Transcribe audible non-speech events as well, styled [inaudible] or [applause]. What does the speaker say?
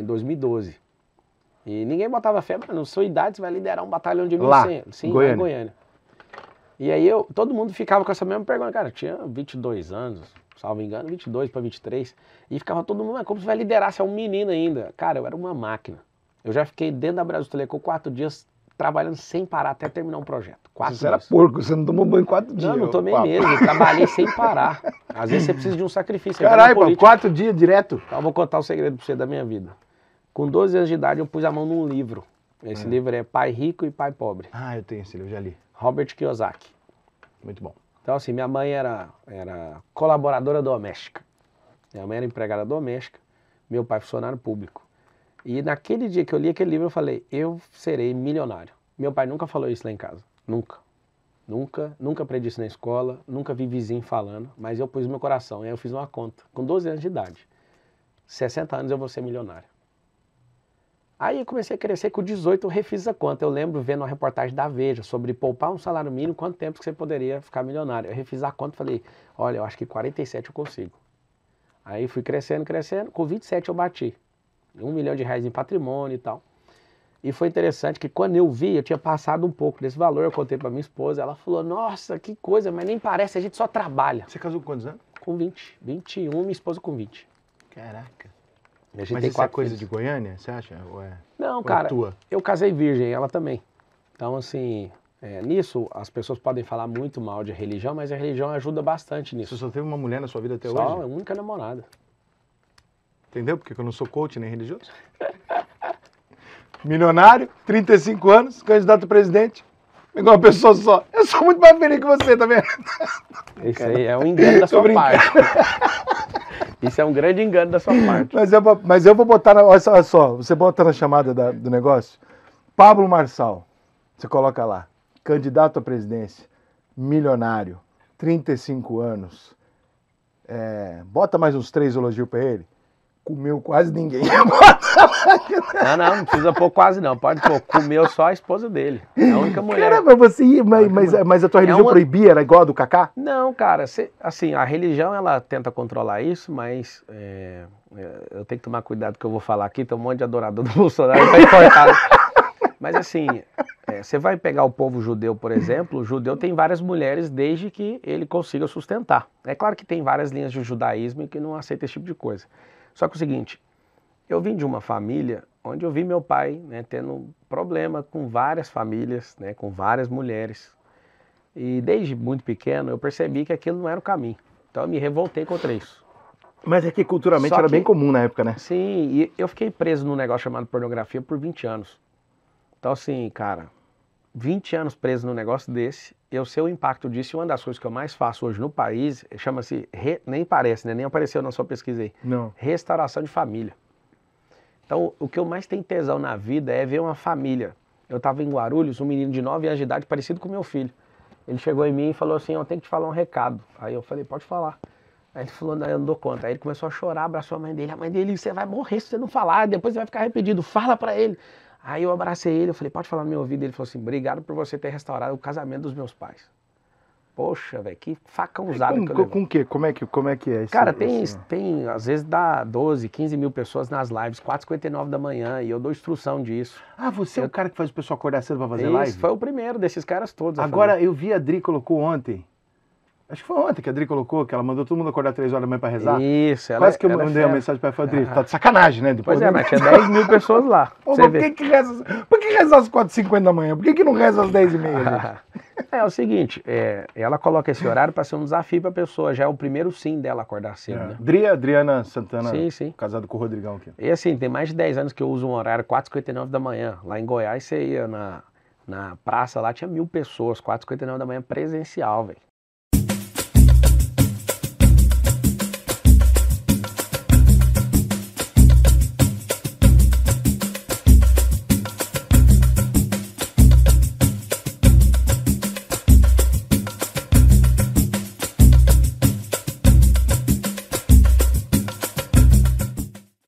em 2012. E ninguém botava fé, mano, sua idade você vai liderar um batalhão de 1.100. Lá, Sim, Goiânia. em Goiânia. E aí eu, todo mundo ficava com essa mesma pergunta, cara, tinha 22 anos, salvo engano, 22 para 23, e ficava todo mundo, mas como você vai liderar, você é um menino ainda? Cara, eu era uma máquina. Eu já fiquei dentro da Brasil Telecom quatro dias trabalhando sem parar até terminar um projeto. Quatro você dias. era porco, você não tomou banho quatro dias. Não, não tomei papo. mesmo, eu trabalhei sem parar. Às vezes você precisa de um sacrifício. Caralho, quatro dias direto. Então eu vou contar o um segredo pra você da minha vida. Com 12 anos de idade, eu pus a mão num livro. Esse é. livro é Pai Rico e Pai Pobre. Ah, eu tenho esse livro, já li. Robert Kiyosaki. Muito bom. Então, assim, minha mãe era, era colaboradora doméstica. Minha mãe era empregada doméstica, meu pai funcionário público. E naquele dia que eu li aquele livro, eu falei, eu serei milionário. Meu pai nunca falou isso lá em casa. Nunca. Nunca, nunca aprendi isso na escola, nunca vi vizinho falando, mas eu pus meu coração. E aí eu fiz uma conta, com 12 anos de idade. 60 anos eu vou ser milionário. Aí eu comecei a crescer com 18, eu refiz a conta. Eu lembro vendo uma reportagem da Veja sobre poupar um salário mínimo, quanto tempo que você poderia ficar milionário. Eu refiz a conta e falei, olha, eu acho que 47 eu consigo. Aí fui crescendo, crescendo, com 27 eu bati. Um milhão de reais em patrimônio e tal. E foi interessante que quando eu vi, eu tinha passado um pouco desse valor, eu contei pra minha esposa, ela falou, nossa, que coisa, mas nem parece, a gente só trabalha. Você casou com quantos anos? Com 20, 21, minha esposa com 20. Caraca. A gente Mas tem isso é quatro é coisa filhos. de Goiânia, você acha? É... Não, Ou é cara, é eu casei virgem, ela também. Então, assim, é, nisso, as pessoas podem falar muito mal de religião, mas a religião ajuda bastante nisso. Você só teve uma mulher na sua vida até só hoje? Só, a única namorada. Entendeu? Porque eu não sou coach nem religioso. [laughs] Milionário, 35 anos, candidato a presidente. É igual uma pessoa só. Eu sou muito mais feliz que você, tá vendo? Isso aí é um engano da [laughs] sua parte. [laughs] Isso é um grande engano da sua [laughs] parte. Mas eu, mas eu vou botar, na, olha só, você bota na chamada da, do negócio, Pablo Marçal, você coloca lá, candidato à presidência, milionário, 35 anos, é, bota mais uns três elogios para ele, comeu quase ninguém. [laughs] não, não, não precisa pôr quase não. Pode pôr, comeu só a esposa dele. É a única mulher. Caramba, você ia, mas, mas, mas a tua é religião é uma... proibia, era igual a do Cacá? Não, cara, assim, a religião ela tenta controlar isso, mas é, é eu tenho que tomar cuidado que eu vou falar aqui, tem um monte de adorador do [laughs] Bolsonaro vai tá cortar. mas assim, você é, vai pegar o povo judeu, por exemplo, o judeu tem várias mulheres desde que ele consiga sustentar. É claro que tem várias linhas de judaísmo que não aceita esse tipo de coisa. Só que é o seguinte, eu vim de uma família onde eu vi meu pai né, tendo problema com várias famílias, né, com várias mulheres. E desde muito pequeno eu percebi que aquilo não era o caminho. Então eu me revoltei contra isso. Mas é que culturalmente Só era que, bem comum na época, né? Sim, e eu fiquei preso num negócio chamado pornografia por 20 anos. Então, assim, cara, 20 anos preso num negócio desse, eu sei o impacto disso. E uma das coisas que eu mais faço hoje no país é, chama-se, nem parece, né? nem apareceu na sua pesquisa aí. Não. Restauração de família. Então, o que eu mais tenho tesão na vida é ver uma família. Eu estava em Guarulhos, um menino de 9 anos de idade, parecido com meu filho. Ele chegou em mim e falou assim: Eu tenho que te falar um recado. Aí eu falei: Pode falar. Aí ele falou: Não, eu não dou conta. Aí ele começou a chorar, abraçou a mãe dele. A mãe dele: Você vai morrer se você não falar, depois você vai ficar arrependido. Fala para ele. Aí eu abracei ele, eu falei, pode falar no meu ouvido. Ele falou assim, obrigado por você ter restaurado o casamento dos meus pais. Poxa, velho, que facão usada. com, que Com o quê? Como é que, como é, que é isso? Cara, tem, esse... tem, às vezes dá 12, 15 mil pessoas nas lives, 4h59 da manhã, e eu dou instrução disso. Ah, você eu... é o cara que faz o pessoal acordar cedo pra fazer isso, live? foi o primeiro desses caras todos. Agora, eu vi a Dri colocou ontem, Acho que foi ontem que a Adri colocou, que ela mandou todo mundo acordar três horas da manhã pra rezar. Isso, ela Quase que eu mandei serve. uma é mensagem pra ela, Adri, ah. tá de sacanagem, né? Depois pois é, né? mas tinha 10 mil pessoas lá. [laughs] Pô, por que, que reza, por que reza às 4h50 da manhã? Por que, que não reza às 10h30? [laughs] é, é, o seguinte, é, ela coloca esse horário pra ser um desafio pra pessoa, já é o primeiro sim dela acordar cedo, é. né? Adri, Adriana Santana, sim, sim. casado com o Rodrigão aqui. E assim, tem mais de 10 anos que eu uso um horário 4h59 da manhã. Lá em Goiás, você ia na, na praça, lá tinha mil pessoas, 4h59 da manhã presencial, velho.